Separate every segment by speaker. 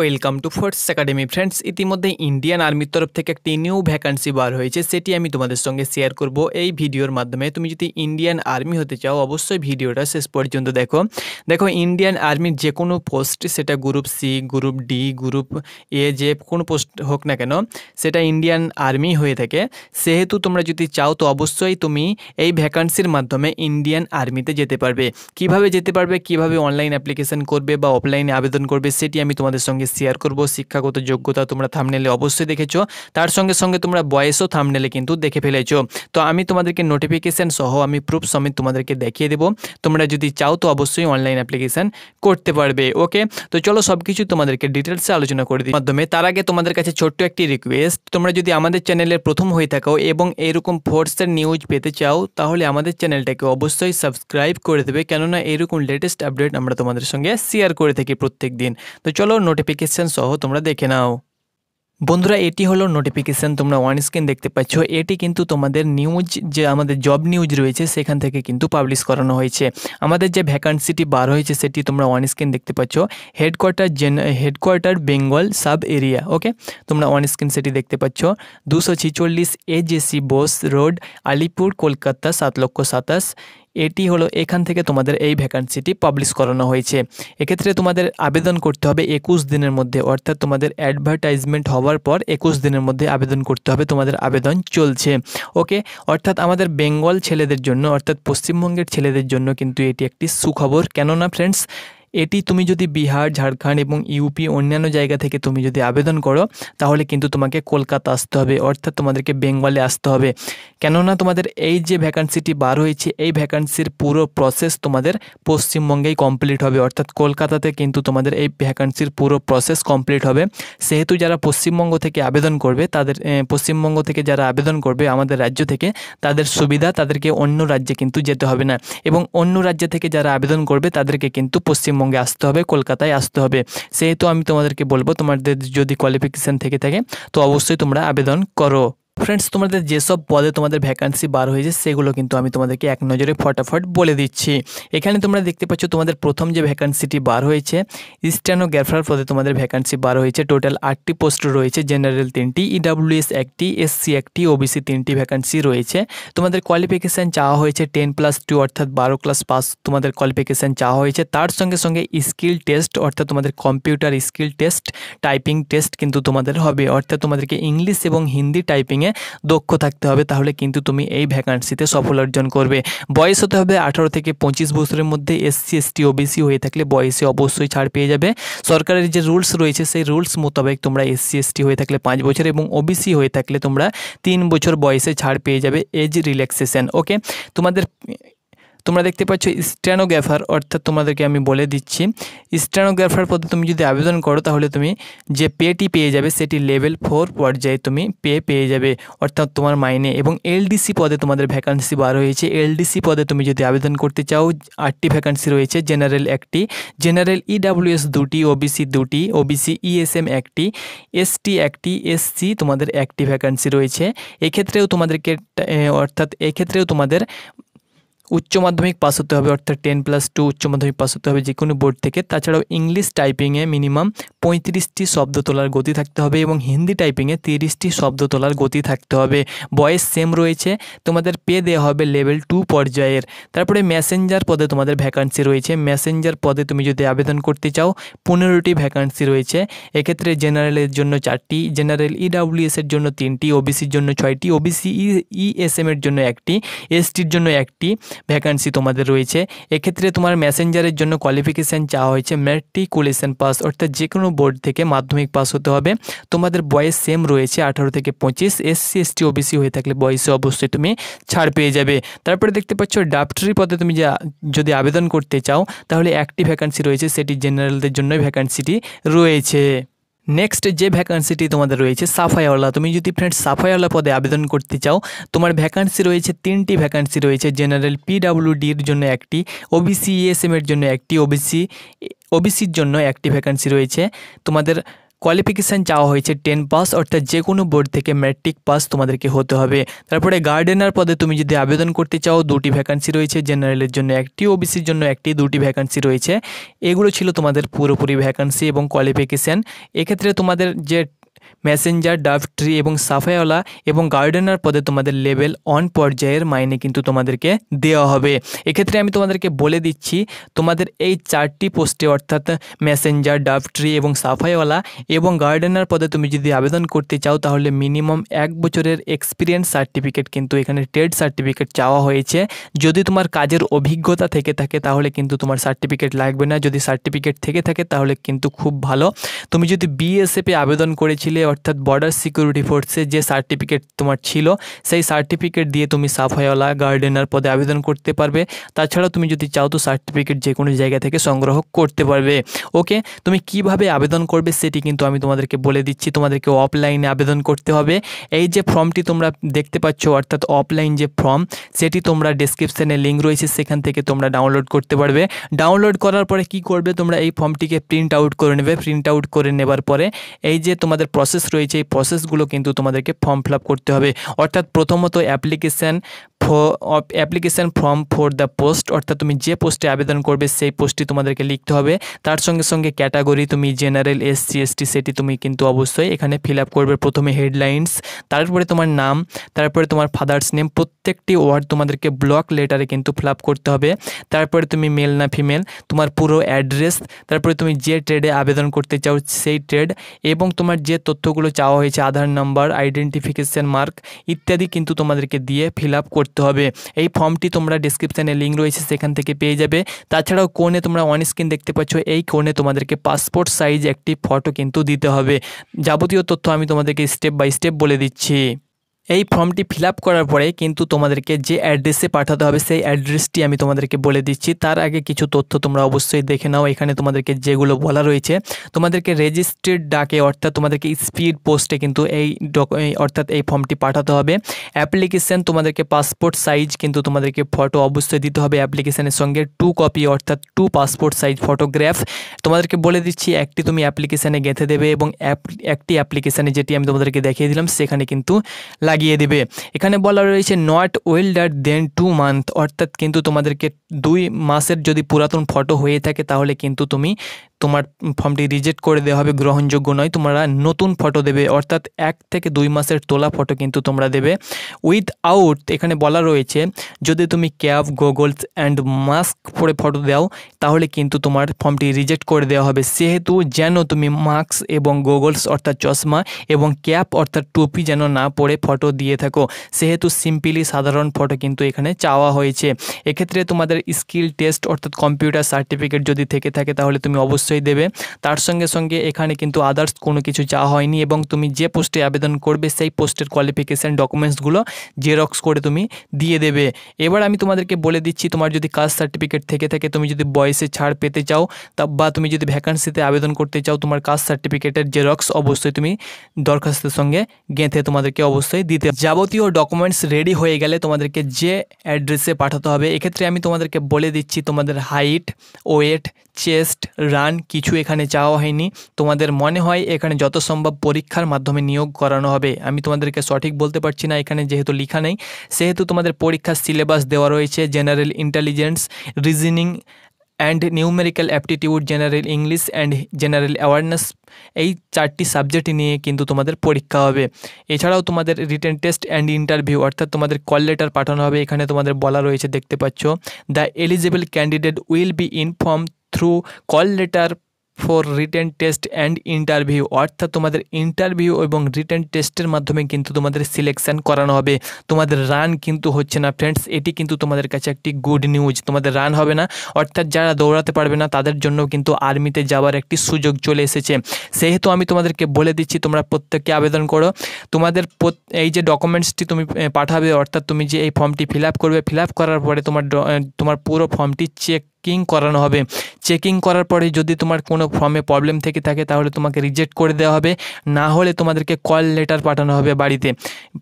Speaker 1: welcome to force academy friends ইতিমধ্যে Indian আর্মির তরফ থেকে একটি নিউ ভ্যাকান্সি বার হয়েছে সেটি আমি তোমাদের সঙ্গে শেয়ার করব এই ভিডিওর মাধ্যমে তুমি যদি ইন্ডিয়ান আর্মি হতে চাও অবশ্যই ভিডিওটা শেষ পর্যন্ত দেখো দেখো ইন্ডিয়ান আর্মির যে কোনো পোস্ট সেটা group C group D group A যে কোনো পোস্ট হোক না কেন সেটা ইন্ডিয়ান আর্মি হয়ে থাকে সেহেতু তোমরা যদি চাও তো অবশ্যই তুমি এই ভ্যাকান্সির মাধ্যমে ইন্ডিয়ান আর্মিতে যেতে পারবে কিভাবে যেতে পারবে কিভাবে অনলাইন অ্যাপ্লিকেশন করবে বা অফলাইনে আবেদন করবে সেটি আমি তোমাদের সঙ্গে সঙ্গে শেয়ার করব শিক্ষাগত যোগ্যতা তোমরা থামনেলে অবশ্যই দেখেছো তার সঙ্গে সঙ্গে তোমরা বয়সও থামনেলে কিন্তু দেখে ফেলেছো তো আমি তোমাদেরকে নোটিফিকেশান সহ আমি প্রুফ সমেত তোমাদেরকে দেখিয়ে দেবো তোমরা যদি চাও তো অবশ্যই অনলাইন অ্যাপ্লিকেশান করতে পারবে ওকে তো চলো সব কিছু তোমাদেরকে ডিটেলসে আলোচনা করে দিই মাধ্যমে তার আগে তোমাদের কাছে ছোট্ট একটি রিকোয়েস্ট তোমরা যদি আমাদের চ্যানেলের প্রথম হয়ে থাকো এবং এরকম ফোর্সের নিউজ পেতে চাও তাহলে আমাদের চ্যানেলটাকে অবশ্যই সাবস্ক্রাইব করে দেবে কেননা এরকম লেটেস্ট আপডেট আমরা তোমাদের সঙ্গে শেয়ার করে থাকি প্রত্যেক দিন তো চলো নোটিফিকেশন নোটিফিকেশান সহ তোমরা দেখে নাও বন্ধুরা এটি হলো নোটিফিকেশান তোমরা ওয়ান স্ক্রিন দেখতে পাচ্ছ এটি কিন্তু তোমাদের নিউজ যে আমাদের জব নিউজ রয়েছে সেখান থেকে কিন্তু পাবলিশ করানো হয়েছে আমাদের যে ভ্যাকান্সিটি বার হয়েছে সেটি তোমরা ওয়ান স্ক্রিন দেখতে পাচ্ছ হেডকোয়ার্টার জেন headquarter Bengal sub area okay তোমরা ওয়ান স্ক্রিন সেটি দেখতে পাচ্ছ দুশো ছিচল্লিশ এজেসি বোস রোড আলিপুর কলকাতা সাত লক্ষ সাতাশ এটি হলো এখান থেকে তোমাদের এই ভ্যাকান্সিটি পাবলিশ করানো হয়েছে এক্ষেত্রে তোমাদের আবেদন করতে হবে একুশ দিনের মধ্যে অর্থাৎ তোমাদের অ্যাডভার্টাইজমেন্ট হওয়ার পর একুশ দিনের মধ্যে আবেদন করতে হবে তোমাদের আবেদন চলছে ওকে অর্থাৎ আমাদের বেঙ্গল ছেলেদের জন্য অর্থাৎ পশ্চিমবঙ্গের ছেলেদের জন্য কিন্তু এটি একটি সুখবর কেননা ফ্রেন্ডস এটি তুমি যদি বিহার ঝাড়খণ্ড এবং ইউপি অন্যান্য জায়গা থেকে তুমি যদি আবেদন করো তাহলে কিন্তু তোমাকে কলকাতা আসতে হবে অর্থাৎ তোমাদেরকে বেঙ্গলে আসতে হবে কেননা তোমাদের এই যে ভ্যাকান্সিটি বার হয়েছে এই ভ্যাকান্সির পুরো প্রসেস তোমাদের পশ্চিমবঙ্গেই কমপ্লিট হবে অর্থাৎ কলকাতাতে কিন্তু তোমাদের এই ভ্যাকান্সির পুরো প্রসেস কমপ্লিট হবে সেহেতু যারা পশ্চিমবঙ্গ থেকে আবেদন করবে তাদের পশ্চিমবঙ্গ থেকে যারা আবেদন করবে আমাদের রাজ্য থেকে তাদের সুবিধা তাদেরকে অন্য রাজ্যে কিন্তু যেতে হবে না এবং অন্য রাজ্য থেকে যারা আবেদন করবে তাদেরকে কিন্তু পশ্চিমবঙ্গ পশ্চিমবঙ্গে আসতে হবে কলকাতায় আসতে হবে সেহেতু আমি তোমাদেরকে বলবো তোমাদের যদি কোয়ালিফিকেশান থেকে থাকে তো অবশ্যই তোমরা আবেদন করো ফ্রেন্ডস তোমাদের যেসব পদে তোমাদের ভ্যাকান্সি বার হয়েছে সেগুলো কিন্তু আমি তোমাদেরকে এক নজরে ফটাফট বলে দিচ্ছি এখানে তোমরা দেখতে পাচ্ছ তোমাদের প্রথম যে ভ্যাকান্সিটি বার হয়েছে ইস্টানোগ্রাফার পদে তোমাদের ভ্যাকান্সি বার হয়েছে টোটাল আটটি পোস্ট রয়েছে জেনারেল তিনটি ইডাব্লিউএস e একটি এসসি একটি ওবিসি তিনটি ভ্যাকান্সি রয়েছে তোমাদের কোয়ালিফিকেশান চাওয়া হয়েছে টেন প্লাস টু অর্থাৎ বারো ক্লাস পাস তোমাদের কোয়ালিফিকেশান চাওয়া হয়েছে তার সঙ্গে সঙ্গে স্কিল টেস্ট অর্থাৎ তোমাদের computer skill test typing test কিন্তু তোমাদের হবে অর্থাৎ তোমাদেরকে ইংলিশ এবং হিন্দি টাইপিং রিক্রুটিংয়ে দক্ষ থাকতে হবে তাহলে কিন্তু তুমি এই ভ্যাকান্সিতে সফল অর্জন করবে বয়স হতে হবে আঠারো থেকে পঁচিশ বছরের মধ্যে এসসি এসটি ওবিসি হয়ে থাকলে বয়সে অবশ্যই ছাড় পেয়ে যাবে সরকারের যে রুলস রয়েছে সেই রুলস মোতাবেক তোমরা এসসি এসটি হয়ে থাকলে পাঁচ বছর এবং ওবিসি হয়ে থাকলে তোমরা তিন বছর বয়সে ছাড় পেয়ে যাবে এজ রিল্যাক্সেশন ওকে তোমাদের তোমরা দেখতে পাচ্ছ স্ট্যানোগ্রাফার অর্থাৎ তোমাদেরকে আমি বলে দিচ্ছি স্ট্যানোগ্রাফার পদে তুমি যদি আবেদন করো তাহলে তুমি যে পেটি পেয়ে যাবে সেটি লেভেল ফোর পর্যায়ে তুমি পে পেয়ে যাবে অর্থাৎ তোমার মাইনে এবং এলডিসি পদে তোমাদের ভ্যাকান্সি বার হয়েছে এলডিসি পদে তুমি যদি আবেদন করতে চাও আটটি ভ্যাকান্সি রয়েছে জেনারেল একটি জেনারেল ইডাব্লিউএস e দুটি ওবিসি দুটি ওবিসি ইএসএম e একটি এসটি একটি এসসি তোমাদের একটি ভ্যাকান্সি রয়েছে এক্ষেত্রেও তোমাদেরকে অর্থাৎ এক্ষেত্রেও তোমাদের উচ্চ মাধ্যমিক পাস হতে হবে অর্থাৎ টেন প্লাস টু উচ্চ মাধ্যমিক পাস হতে হবে যে কোনো বোর্ড থেকে তাছাড়াও ইংলিশ টাইপিংয়ে মিনিমাম পঁয়ত্রিশটি শব্দ তোলার গতি থাকতে হবে এবং হিন্দি টাইপিংয়ে তিরিশটি শব্দ তোলার গতি থাকতে হবে বয়স সেম রয়েছে তোমাদের পে দেওয়া হবে লেভেল টু পর্যায়ের তারপরে ম্যাসেঞ্জার পদে তোমাদের ভ্যাকান্সি রয়েছে ম্যাসেঞ্জার পদে তুমি যদি আবেদন করতে চাও পনেরোটি ভ্যাকান্সি রয়েছে এক্ষেত্রে জেনারেলের জন্য চারটি জেনারেল ইডাব্লিউএসের জন্য তিনটি ওবিসির জন্য ছয়টি ওবিসি ই এস এমের জন্য একটি এসটির জন্য একটি ভ্যাকান্সি তোমাদের রয়েছে এক্ষেত্রে তোমার মেসেঞ্জারের জন্য কোয়ালিফিকেশান চাওয়া হয়েছে ম্যাট্রিকুলেশন পাস অর্থাৎ যে কোনো বোর্ড থেকে মাধ্যমিক পাস হতে হবে তোমাদের বয়স সেম রয়েছে আঠারো থেকে পঁচিশ এসসি এসটি ওবিসি হয়ে থাকলে বয়সে অবশ্যই তুমি ছাড় পেয়ে যাবে তারপরে দেখতে পাচ্ছ ডাবট্রি পদে তুমি যা যদি আবেদন করতে চাও তাহলে একটি ভ্যাকান্সি রয়েছে সেটি জেনারেলদের জন্যই ভ্যাকান্সিটি রয়েছে নেক্সট যে ভ্যাকান্সিটি তোমাদের রয়েছে সাফাইওয়ালা তুমি যদি ফ্রেন্ডস সাফাইওয়ালা পদে আবেদন করতে চাও তোমার ভ্যাকান্সি রয়েছে তিনটি ভ্যাকান্সি রয়েছে জেনারেল পিডাব্লিউডির জন্য একটি ওবিসি ইএসএমের e জন্য একটি ওবিসি ওবিসির জন্য একটি ভ্যাকান্সি রয়েছে তোমাদের কোয়ালিফিকেশান চাওয়া হয়েছে টেন পাস অর্থাৎ যে কোনো বোর্ড থেকে ম্যাট্রিক পাস তোমাদেরকে হতে হবে তারপরে গার্ডেনার পদে তুমি যদি আবেদন করতে চাও দুটি ভ্যাকান্সি রয়েছে জেনারেলের জন্য একটি ওবিসির জন্য একটি দুটি ভ্যাকান্সি রয়েছে এগুলো ছিল তোমাদের পুরোপুরি ভ্যাকান্সি এবং কোয়ালিফিকেশান এক্ষেত্রে তোমাদের যে মেসেঞ্জার ডাভ ট্রি এবং সাফাইওয়ালা এবং গার্ডেনার পদে তোমাদের লেভেল অন পর্যায়ের মাইনে কিন্তু তোমাদেরকে দেওয়া হবে এক্ষেত্রে আমি তোমাদেরকে বলে দিচ্ছি তোমাদের এই চারটি পোস্টে অর্থাৎ মেসেঞ্জার ডাভ ট্রি এবং সাফাইওয়ালা এবং গার্ডেনার পদে তুমি যদি আবেদন করতে চাও তাহলে মিনিমাম এক বছরের এক্সপিরিয়েন্স সার্টিফিকেট কিন্তু এখানে ট্রেড সার্টিফিকেট চাওয়া হয়েছে যদি তোমার কাজের অভিজ্ঞতা থেকে থাকে তাহলে কিন্তু তোমার সার্টিফিকেট লাগবে না যদি সার্টিফিকেট থেকে থাকে তাহলে কিন্তু খুব ভালো তুমি যদি বিএসএফে আবেদন করেছিলে অর্থাৎ বর্ডার সিকিউরিটি ফোর্সে যে সার্টিফিকেট তোমার ছিল সেই সার্টিফিকেট দিয়ে তুমি সাফাইওয়ালা গার্ডেনার পদে আবেদন করতে পারবে তাছাড়া তুমি যদি চাও তো সার্টিফিকেট যে কোনো জায়গা থেকে সংগ্রহ করতে পারবে ওকে তুমি কিভাবে আবেদন করবে সেটি কিন্তু আমি তোমাদেরকে বলে দিচ্ছি তোমাদেরকে অফলাইনে আবেদন করতে হবে এই যে ফর্মটি তোমরা দেখতে পাচ্ছ অর্থাৎ অফলাইন যে ফর্ম সেটি তোমরা ডিসক্রিপশানে লিঙ্ক রয়েছে সেখান থেকে তোমরা ডাউনলোড করতে পারবে ডাউনলোড করার পরে কি করবে তোমরা এই ফর্মটিকে প্রিন্ট আউট করে নেবে প্রিন্ট আউট করে নেবার পরে এই যে তোমাদের প্রসেস রয়েছে এই প্রসেসগুলো কিন্তু তোমাদেরকে ফর্ম ফিল করতে হবে অর্থাৎ প্রথমত application application form for the post অর্থাৎ তুমি যে পোস্টে আবেদন করবে সেই পোস্টটি তোমাদেরকে লিখতে হবে তার সঙ্গে সঙ্গে ক্যাটাগরি তুমি জেনারেল এসসি এসটি সেটি তুমি কিন্তু অবশ্যই এখানে ফিল করবে প্রথমে হেডলাইন্স তারপরে তোমার নাম তারপরে তোমার ফাদার্স নেম প্রত্যেকটি ওয়ার্ড তোমাদেরকে ব্লক লেটারে কিন্তু ফিল করতে হবে তারপরে তুমি মেল না ফিমেল তোমার পুরো অ্যাড্রেস তারপরে তুমি যে ট্রেডে আবেদন করতে চাও সেই ট্রেড এবং তোমার যে তথ্যগুলো চাওয়া হয়েছে আধার নাম্বার আইডেন্টিফিকেশান মার্ক ইত্যাদি কিন্তু তোমাদেরকে দিয়ে ফিল করতে হবে এই ফর্মটি তোমরা ডিসক্রিপশানে লিঙ্ক রয়েছে সেখান থেকে পেয়ে যাবে তাছাড়াও কোণে তোমরা অন স্ক্রিন দেখতে পাচ্ছ এই কোণে তোমাদেরকে পাসপোর্ট সাইজ একটি ফটো কিন্তু দিতে হবে যাবতীয় তথ্য আমি তোমাদেরকে স্টেপ বাই স্টেপ বলে দিচ্ছি এই ফর্মটি ফিল করার পরে কিন্তু তোমাদেরকে যে অ্যাড্রেসে পাঠাতে হবে সেই অ্যাড্রেসটি আমি তোমাদেরকে বলে দিচ্ছি তার আগে কিছু তথ্য তোমরা অবশ্যই দেখে নাও এখানে তোমাদেরকে যেগুলো বলা রয়েছে তোমাদেরকে রেজিস্টার্ড ডাকে অর্থাৎ তোমাদেরকে স্পিড পোস্টে কিন্তু এই অর্থাৎ এই ফর্মটি পাঠাতে হবে অ্যাপ্লিকেশান তোমাদেরকে পাসপোর্ট সাইজ কিন্তু তোমাদেরকে ফটো অবশ্যই দিতে হবে অ্যাপ্লিকেশানের সঙ্গে টু কপি অর্থাৎ টু পাসপোর্ট সাইজ ফটোগ্রাফ তোমাদেরকে বলে দিচ্ছি একটি তুমি অ্যাপ্লিকেশানে গেঁথে দেবে এবং একটি অ্যাপ্লিকেশানে যেটি আমি তোমাদেরকে দেখিয়ে দিলাম সেখানে কিন্তু লাগিয়ে দেবে এখানে বলা রয়েছে not older than two month অর্থাৎ কিন্তু তোমাদেরকে দুই মাসের যদি পুরাতন ফটো হয়ে থাকে তাহলে কিন্তু তুমি তোমার ফর্মটি রিজেক্ট করে দেওয়া হবে গ্রহণযোগ্য নয় তোমরা নতুন ফটো দেবে অর্থাৎ এক থেকে দুই মাসের তোলা ফটো কিন্তু তোমরা দেবে উইথ আউট এখানে বলা রয়েছে যদি তুমি ক্যাব গগলস অ্যান্ড মাস্ক পরে ফটো দাও তাহলে কিন্তু তোমার ফর্মটি রিজেক্ট করে দেওয়া হবে সেহেতু যেন তুমি মাস্ক এবং গগলস অর্থাৎ চশমা এবং ক্যাপ অর্থাৎ টুপি যেন না পরে ফটো দিয়ে থাকো সেহেতু সিম্পলি সাধারণ ফটো কিন্তু এখানে চাওয়া হয়েছে এক্ষেত্রে তোমাদের স্কিল টেস্ট অর্থাৎ কম্পিউটার সার্টিফিকেট যদি থেকে থাকে তাহলে তুমি অবশ্যই অবশ্যই দেবে তার সঙ্গে সঙ্গে এখানে কিন্তু আদার্স কোনো কিছু চা হয়নি এবং তুমি যে পোস্টে আবেদন করবে সেই পোস্টের কোয়ালিফিকেশান ডকুমেন্টসগুলো জেরক্স করে তুমি দিয়ে দেবে এবার আমি তোমাদেরকে বলে দিচ্ছি তোমার যদি কাস্ট সার্টিফিকেট থেকে থাকে তুমি যদি বয়সে ছাড় পেতে চাও তা বা তুমি যদি ভ্যাকান্সিতে আবেদন করতে চাও তোমার কাস্ট সার্টিফিকেটের জেরক্স অবশ্যই তুমি দরখাস্তের সঙ্গে গেঁথে তোমাদেরকে অবশ্যই দিতে যাবতীয় ডকুমেন্টস রেডি হয়ে গেলে তোমাদেরকে যে অ্যাড্রেসে পাঠাতে হবে এক্ষেত্রে আমি তোমাদেরকে বলে দিচ্ছি তোমাদের হাইট ওয়েট চেস্ট রান কিছু এখানে চাওয়া হয়নি তোমাদের মনে হয় এখানে যত সম্ভব পরীক্ষার মাধ্যমে নিয়োগ করানো হবে আমি তোমাদেরকে সঠিক বলতে পারছি না এখানে যেহেতু লিখা নেই সেহেতু তোমাদের পরীক্ষার সিলেবাস দেওয়া রয়েছে general intelligence reasoning and numerical aptitude general English and general awareness এই চারটি সাবজেক্ট নিয়ে কিন্তু তোমাদের পরীক্ষা হবে এছাড়াও তোমাদের রিটেন টেস্ট অ্যান্ড ইন্টারভিউ অর্থাৎ তোমাদের কল লেটার পাঠানো হবে এখানে তোমাদের বলা রয়েছে দেখতে পাচ্ছ the eligible candidate will be inform through call letter for written test and interview অর্থাৎ তোমাদের ইন্টারভিউ এবং রিটেন টেস্টের মাধ্যমে কিন্তু তোমাদের সিলেকশান করানো হবে তোমাদের রান কিন্তু হচ্ছে না ফ্রেন্ডস এটি কিন্তু তোমাদের কাছে একটি গুড নিউজ তোমাদের রান হবে না অর্থাৎ যারা দৌড়াতে পারবে না তাদের জন্য কিন্তু আর্মিতে যাওয়ার একটি সুযোগ চলে এসেছে সেহেতু আমি তোমাদেরকে বলে দিচ্ছি তোমরা প্রত্যেককে আবেদন করো তোমাদের এই যে ডকুমেন্টসটি তুমি পাঠাবে অর্থাৎ তুমি যে এই ফর্মটি ফিল করবে ফিল করার পরে তোমার তোমার পুরো ফর্মটি চেক চেকিং করানো হবে চেকিং করার পরে যদি তোমার কোনো ফর্মে প্রবলেম থেকে থাকে তাহলে তোমাকে রিজেক্ট করে দেওয়া হবে না হলে তোমাদেরকে কল লেটার পাঠানো হবে বাড়িতে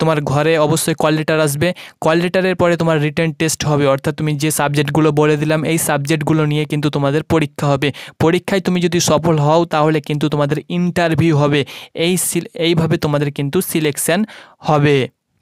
Speaker 1: তোমার ঘরে অবশ্যই কল লেটার আসবে কল লেটারের পরে তোমার রিটার্ন টেস্ট হবে অর্থাৎ তুমি যে সাবজেক্টগুলো বলে দিলাম এই সাবজেক্টগুলো নিয়ে কিন্তু তোমাদের পরীক্ষা হবে পরীক্ষায় তুমি যদি সফল হও তাহলে কিন্তু তোমাদের ইন্টারভিউ হবে এই এইভাবে তোমাদের কিন্তু সিলেকশান হবে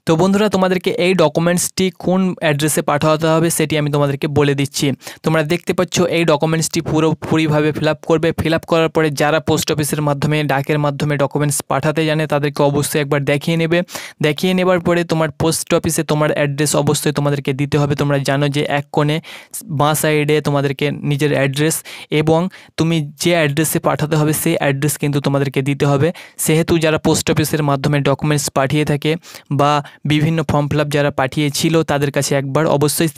Speaker 1: তো বন্ধুরা তোমাদেরকে এই ডকুমেন্টসটি কোন অ্যাড্রেসে পাঠাতে হবে সেটি আমি তোমাদেরকে বলে দিচ্ছি তোমরা দেখতে পাচ্ছ এই ডকুমেন্টসটি পুরোপুরিভাবে ফিল করবে ফিল করার পরে যারা পোস্ট অফিসের মাধ্যমে ডাকের মাধ্যমে ডকুমেন্টস পাঠাতে জানে তাদেরকে অবশ্যই একবার দেখিয়ে নেবে দেখিয়ে নেবার পরে তোমার পোস্ট অফিসে তোমার অ্যাড্রেস অবশ্যই তোমাদেরকে দিতে হবে তোমরা জানো যে এক কোণে বাঁ সাইডে তোমাদেরকে নিজের অ্যাড্রেস এবং তুমি যে অ্যাড্রেসে পাঠাতে হবে সেই অ্যাড্রেস কিন্তু তোমাদেরকে দিতে হবে সেহেতু যারা পোস্ট অফিসের মাধ্যমে ডকুমেন্টস পাঠিয়ে থাকে বা বিভিন্ন ফর্ম ফিল যারা পাঠিয়েছিল তাদের কাছে একবার অবশ্যই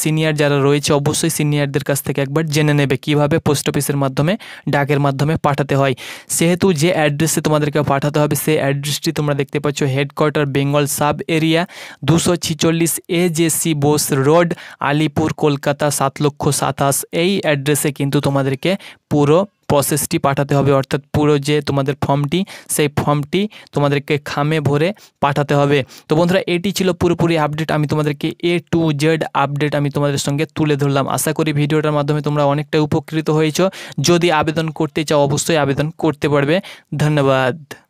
Speaker 1: সিনিয়র যারা রয়েছে অবশ্যই সিনিয়রদের কাছ থেকে একবার জেনে নেবে কিভাবে পোস্ট অফিসের মাধ্যমে ডাকের মাধ্যমে পাঠাতে হয় সেহেতু যে অ্যাড্রেসে তোমাদেরকে পাঠাতে হবে সেই অ্যাড্রেসটি তোমরা দেখতে পাচ্ছ হেডকোয়ার্টার বেঙ্গল সাব এরিয়া দুশো ছিচল্লিশ A J C Bose road Alipore Kolkata সাত লক্ষ সাতাশ এই অ্যাড্রেসে কিন্তু তোমাদেরকে পুরো প্রসেসটি পাঠাতে হবে অর্থাৎ পুরো যে তোমাদের ফর্মটি সেই ফর্মটি তোমাদেরকে খামে ভরে পাঠাতে হবে তো বন্ধুরা এটি ছিল পুরোপুরি আপডেট আমি তোমাদেরকে এ টু জেড আপডেট আমি তোমাদের সঙ্গে তুলে ধরলাম আশা করি ভিডিওটার মাধ্যমে তোমরা অনেকটা উপকৃত হয়েছ যদি আবেদন করতে চাও অবশ্যই আবেদন করতে পারবে ধন্যবাদ